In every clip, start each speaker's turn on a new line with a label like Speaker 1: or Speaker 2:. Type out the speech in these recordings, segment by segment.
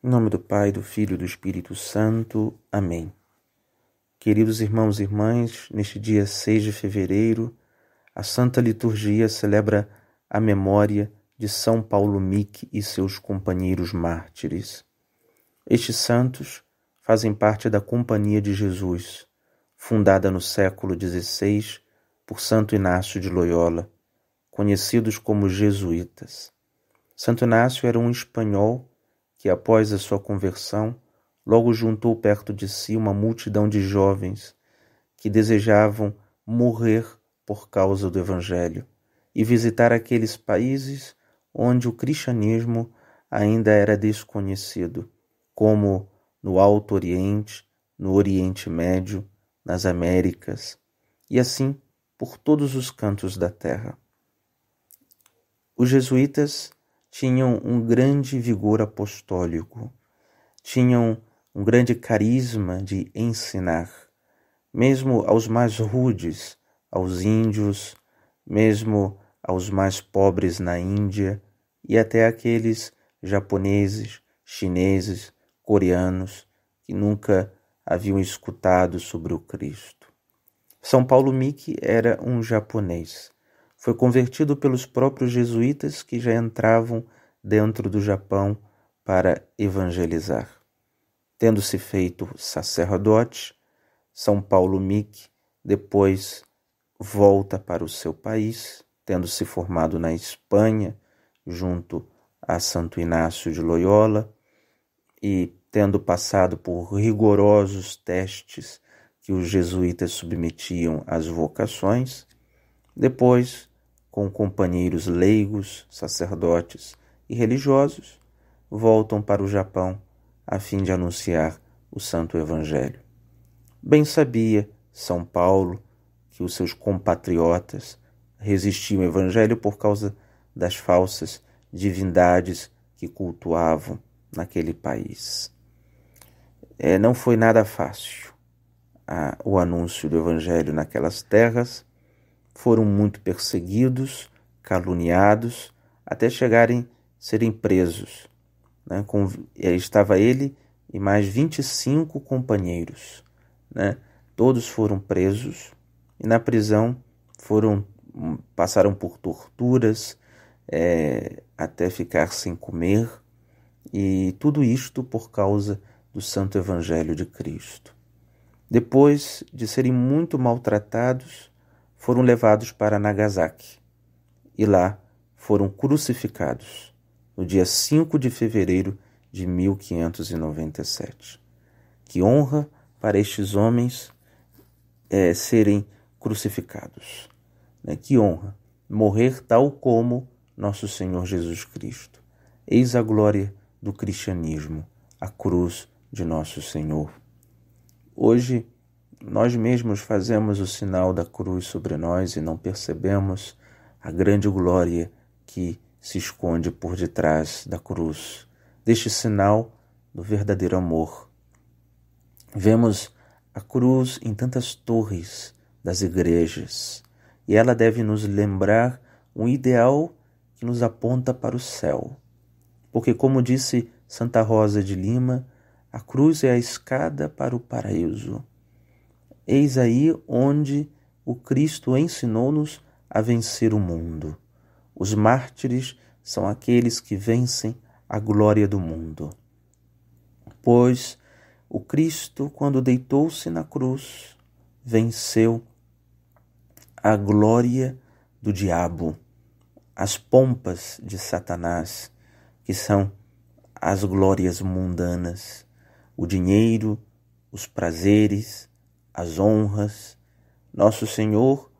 Speaker 1: Em nome do Pai, do Filho e do Espírito Santo. Amém. Queridos irmãos e irmãs, neste dia 6 de fevereiro, a Santa Liturgia celebra a memória de São Paulo Mic e seus companheiros mártires. Estes santos fazem parte da Companhia de Jesus, fundada no século XVI por Santo Inácio de Loyola, conhecidos como jesuítas. Santo Inácio era um espanhol que após a sua conversão, logo juntou perto de si uma multidão de jovens que desejavam morrer por causa do Evangelho e visitar aqueles países onde o cristianismo ainda era desconhecido, como no Alto Oriente, no Oriente Médio, nas Américas e assim por todos os cantos da terra. Os jesuítas tinham um grande vigor apostólico, tinham um grande carisma de ensinar, mesmo aos mais rudes, aos índios, mesmo aos mais pobres na Índia e até aqueles japoneses, chineses, coreanos que nunca haviam escutado sobre o Cristo. São Paulo Miki era um japonês foi convertido pelos próprios jesuítas que já entravam dentro do Japão para evangelizar. Tendo-se feito sacerdote, São Paulo Mick depois volta para o seu país, tendo se formado na Espanha junto a Santo Inácio de Loyola e tendo passado por rigorosos testes que os jesuítas submetiam às vocações, depois com companheiros leigos, sacerdotes e religiosos, voltam para o Japão a fim de anunciar o Santo Evangelho. Bem sabia São Paulo que os seus compatriotas resistiam ao Evangelho por causa das falsas divindades que cultuavam naquele país. É, não foi nada fácil a, ah, o anúncio do Evangelho naquelas terras, foram muito perseguidos, caluniados, até chegarem a serem presos. Né? Com, eh, estava ele e mais 25 companheiros. Né? Todos foram presos e na prisão foram hum, passaram por torturas é, até ficar sem comer e tudo isto por causa do Santo Evangelho de Cristo. Depois de serem muito maltratados, foram levados para Nagasaki e lá foram crucificados no dia 5 de fevereiro de 1597. Que honra para estes homens é, serem crucificados. Né? Que honra morrer tal como nosso Senhor Jesus Cristo. Eis a glória do cristianismo, a cruz de nosso Senhor. Hoje nós mesmos fazemos o sinal da cruz sobre nós e não percebemos a grande glória que se esconde por detrás da cruz, deste sinal do verdadeiro amor. Vemos a cruz em tantas torres das igrejas e ela deve nos lembrar um ideal que nos aponta para o céu. Porque, como disse Santa Rosa de Lima, a cruz é a escada para o paraíso. Eis aí onde o Cristo ensinou-nos a vencer o mundo. Os mártires são aqueles que vencem a glória do mundo. Pois o Cristo, quando deitou-se na cruz, venceu a glória do diabo, as pompas de Satanás, que são as glórias mundanas, o dinheiro, os prazeres, as honras. Nosso Senhor,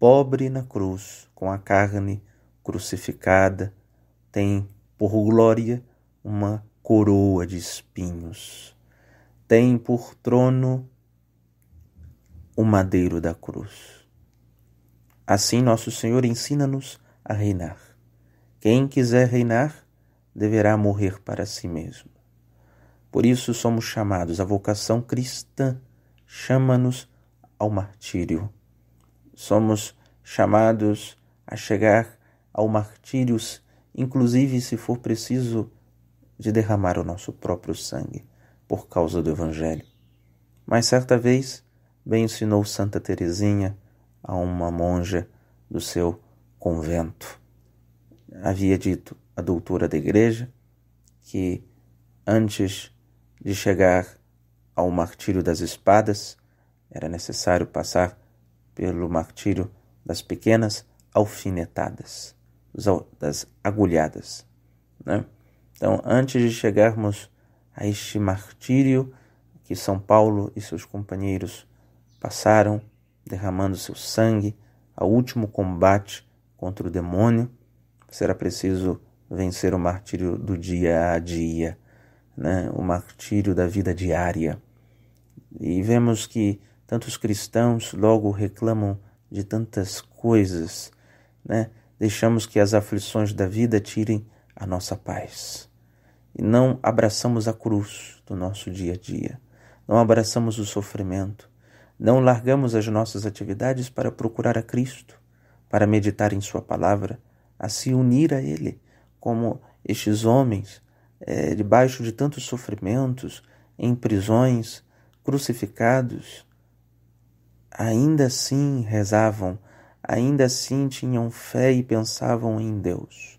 Speaker 1: pobre na cruz, com a carne crucificada, tem por glória uma coroa de espinhos. Tem por trono o madeiro da cruz. Assim, nosso Senhor ensina-nos a reinar. Quem quiser reinar, deverá morrer para si mesmo. Por isso somos chamados à vocação cristã chama-nos ao martírio. Somos chamados a chegar ao martírio, inclusive se for preciso de derramar o nosso próprio sangue por causa do evangelho. Mas certa vez, bem ensinou Santa Teresinha a uma monja do seu convento. Havia dito a doutora da igreja que antes de chegar ao martírio das espadas, era necessário passar pelo martírio das pequenas alfinetadas, das agulhadas. Né? Então, antes de chegarmos a este martírio que São Paulo e seus companheiros passaram, derramando seu sangue, ao último combate contra o demônio, será preciso vencer o martírio do dia a dia, né? o martírio da vida diária. E vemos que tantos cristãos logo reclamam de tantas coisas, né? Deixamos que as aflições da vida tirem a nossa paz. E não abraçamos a cruz do nosso dia a dia. Não abraçamos o sofrimento. Não largamos as nossas atividades para procurar a Cristo, para meditar em Sua palavra, a se unir a Ele, como estes homens, é, debaixo de tantos sofrimentos, em prisões, crucificados, ainda assim rezavam, ainda assim tinham fé e pensavam em Deus.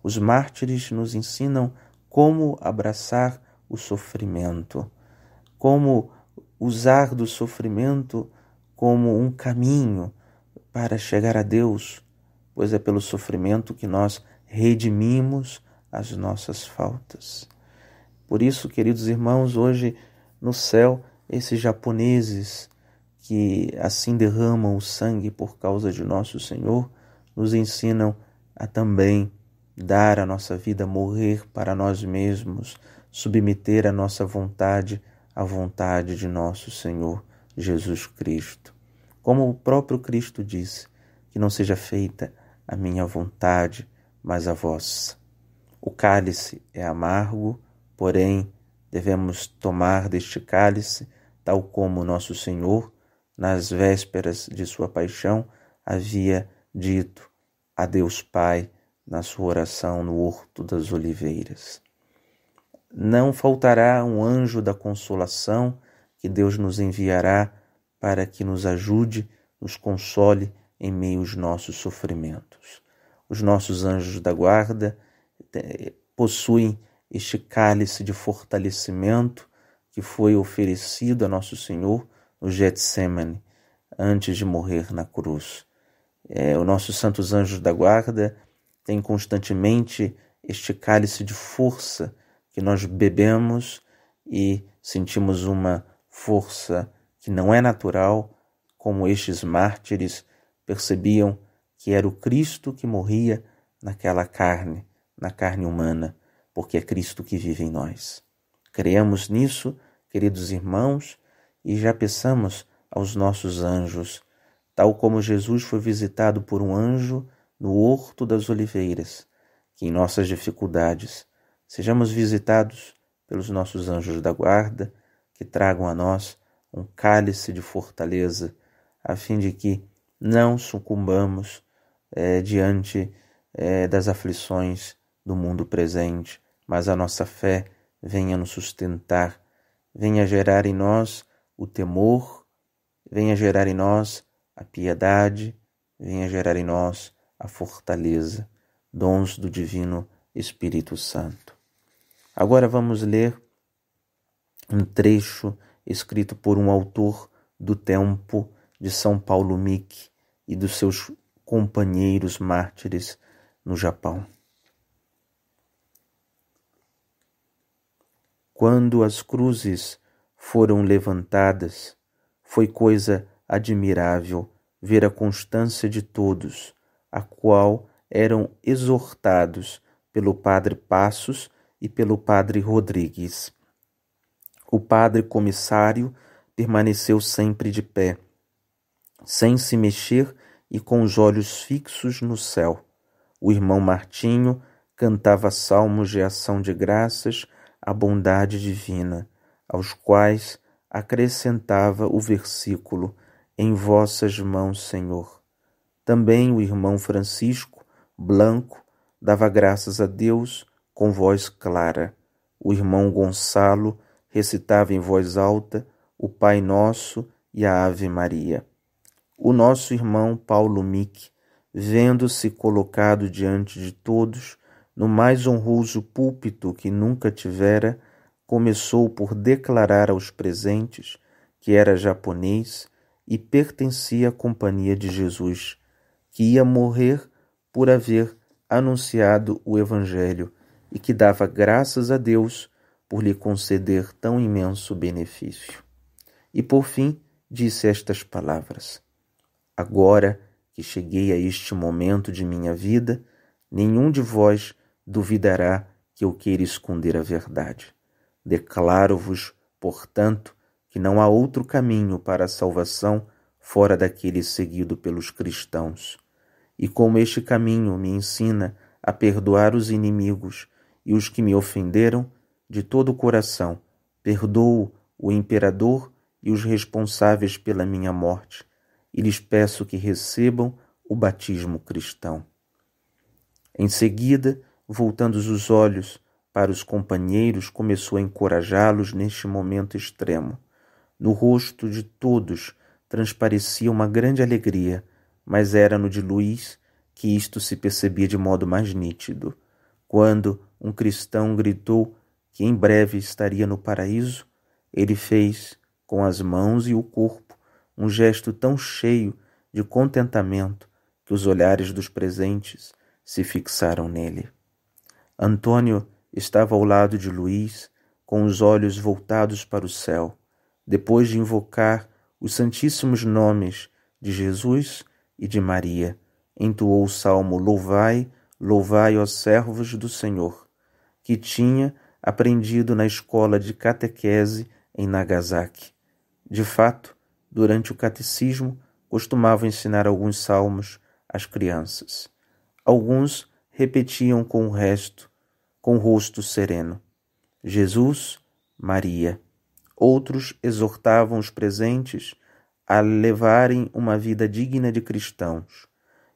Speaker 1: Os mártires nos ensinam como abraçar o sofrimento, como usar do sofrimento como um caminho para chegar a Deus, pois é pelo sofrimento que nós redimimos as nossas faltas. Por isso, queridos irmãos, hoje no céu esses japoneses que assim derramam o sangue por causa de nosso Senhor, nos ensinam a também dar a nossa vida, morrer para nós mesmos, submeter a nossa vontade à vontade de nosso Senhor Jesus Cristo. Como o próprio Cristo disse, que não seja feita a minha vontade, mas a vossa. O cálice é amargo, porém devemos tomar deste cálice, tal como nosso Senhor, nas vésperas de sua paixão, havia dito a Deus Pai na sua oração no Horto das Oliveiras. Não faltará um anjo da consolação que Deus nos enviará para que nos ajude, nos console em meio aos nossos sofrimentos. Os nossos anjos da guarda eh, possuem este cálice de fortalecimento que foi oferecido a Nosso Senhor no Getsemane, antes de morrer na cruz. É, o nosso santos anjos da guarda tem constantemente este cálice de força que nós bebemos e sentimos uma força que não é natural, como estes mártires percebiam que era o Cristo que morria naquela carne, na carne humana porque é Cristo que vive em nós. Creamos nisso, queridos irmãos, e já peçamos aos nossos anjos, tal como Jesus foi visitado por um anjo no Horto das Oliveiras, que em nossas dificuldades sejamos visitados pelos nossos anjos da guarda, que tragam a nós um cálice de fortaleza, a fim de que não sucumbamos eh, diante eh, das aflições do mundo presente, mas a nossa fé venha nos sustentar, venha gerar em nós o temor, venha gerar em nós a piedade, venha gerar em nós a fortaleza, dons do Divino Espírito Santo. Agora vamos ler um trecho escrito por um autor do tempo de São Paulo Miki e dos seus companheiros mártires no Japão. Quando as cruzes foram levantadas, foi coisa admirável ver a constância de todos, a qual eram exortados pelo padre Passos e pelo padre Rodrigues. O padre comissário permaneceu sempre de pé, sem se mexer e com os olhos fixos no céu. O irmão Martinho cantava salmos de ação de graças a bondade divina, aos quais acrescentava o versículo: Em vossas mãos, Senhor. Também o irmão Francisco, Blanco, dava graças a Deus com voz clara. O irmão Gonçalo recitava em voz alta o Pai Nosso e a Ave Maria. O nosso irmão Paulo Mick, vendo-se colocado diante de todos, no mais honroso púlpito que nunca tivera, começou por declarar aos presentes que era japonês e pertencia à Companhia de Jesus, que ia morrer por haver anunciado o Evangelho e que dava graças a Deus por lhe conceder tão imenso benefício. E por fim, disse estas palavras: Agora que cheguei a este momento de minha vida, nenhum de vós duvidará que eu queira esconder a verdade. Declaro-vos, portanto, que não há outro caminho para a salvação fora daquele seguido pelos cristãos. E como este caminho me ensina a perdoar os inimigos e os que me ofenderam, de todo o coração, perdoo o imperador e os responsáveis pela minha morte, e lhes peço que recebam o batismo cristão. Em seguida, voltando os olhos para os companheiros, começou a encorajá-los neste momento extremo. No rosto de todos transparecia uma grande alegria, mas era no de Luís que isto se percebia de modo mais nítido. Quando um cristão gritou que em breve estaria no paraíso, ele fez, com as mãos e o corpo, um gesto tão cheio de contentamento que os olhares dos presentes se fixaram nele. Antônio estava ao lado de Luiz, com os olhos voltados para o céu, depois de invocar os santíssimos nomes de Jesus e de Maria. Entoou o salmo Louvai, louvai, aos servos do Senhor, que tinha aprendido na escola de catequese em Nagasaki. De fato, durante o catecismo, costumava ensinar alguns salmos às crianças. Alguns repetiam com o resto, com o rosto sereno: Jesus, Maria. Outros exortavam os presentes a levarem uma vida digna de cristãos,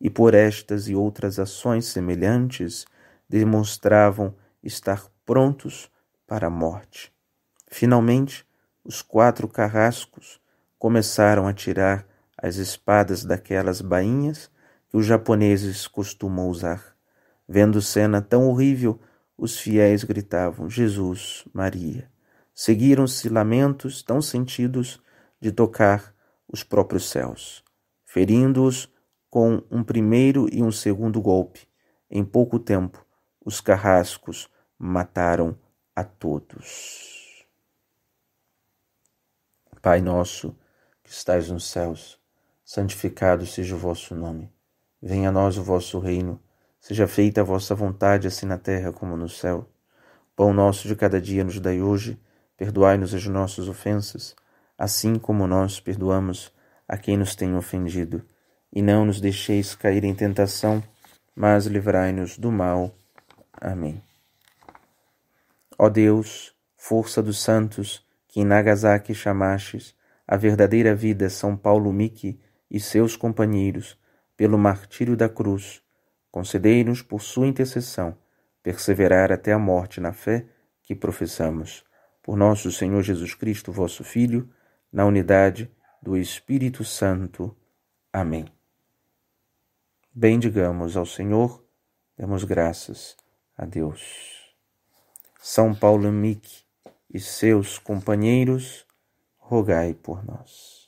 Speaker 1: e por estas e outras ações semelhantes demonstravam estar prontos para a morte. Finalmente, os quatro carrascos começaram a tirar as espadas daquelas bainhas que os japoneses costumam usar. Vendo cena tão horrível, os fiéis gritavam: Jesus, Maria. Seguiram-se lamentos tão sentidos de tocar os próprios céus, ferindo-os com um primeiro e um segundo golpe. Em pouco tempo, os carrascos mataram a todos. Pai nosso, que estais nos céus, santificado seja o vosso nome. Venha a nós o vosso reino Seja feita a vossa vontade, assim na terra como no céu. Pão nosso de cada dia nos dai hoje, perdoai-nos as nossas ofensas, assim como nós perdoamos a quem nos tem ofendido. E não nos deixeis cair em tentação, mas livrai-nos do mal. Amém. Ó Deus, força dos santos, que em Nagasaki chamastes a verdadeira vida São Paulo Miki e seus companheiros, pelo martírio da cruz, Concedei-nos, por sua intercessão, perseverar até a morte na fé que professamos. Por nosso Senhor Jesus Cristo, vosso Filho, na unidade do Espírito Santo. Amém. Bendigamos ao Senhor, demos graças a Deus. São Paulo Mique e seus companheiros, rogai por nós.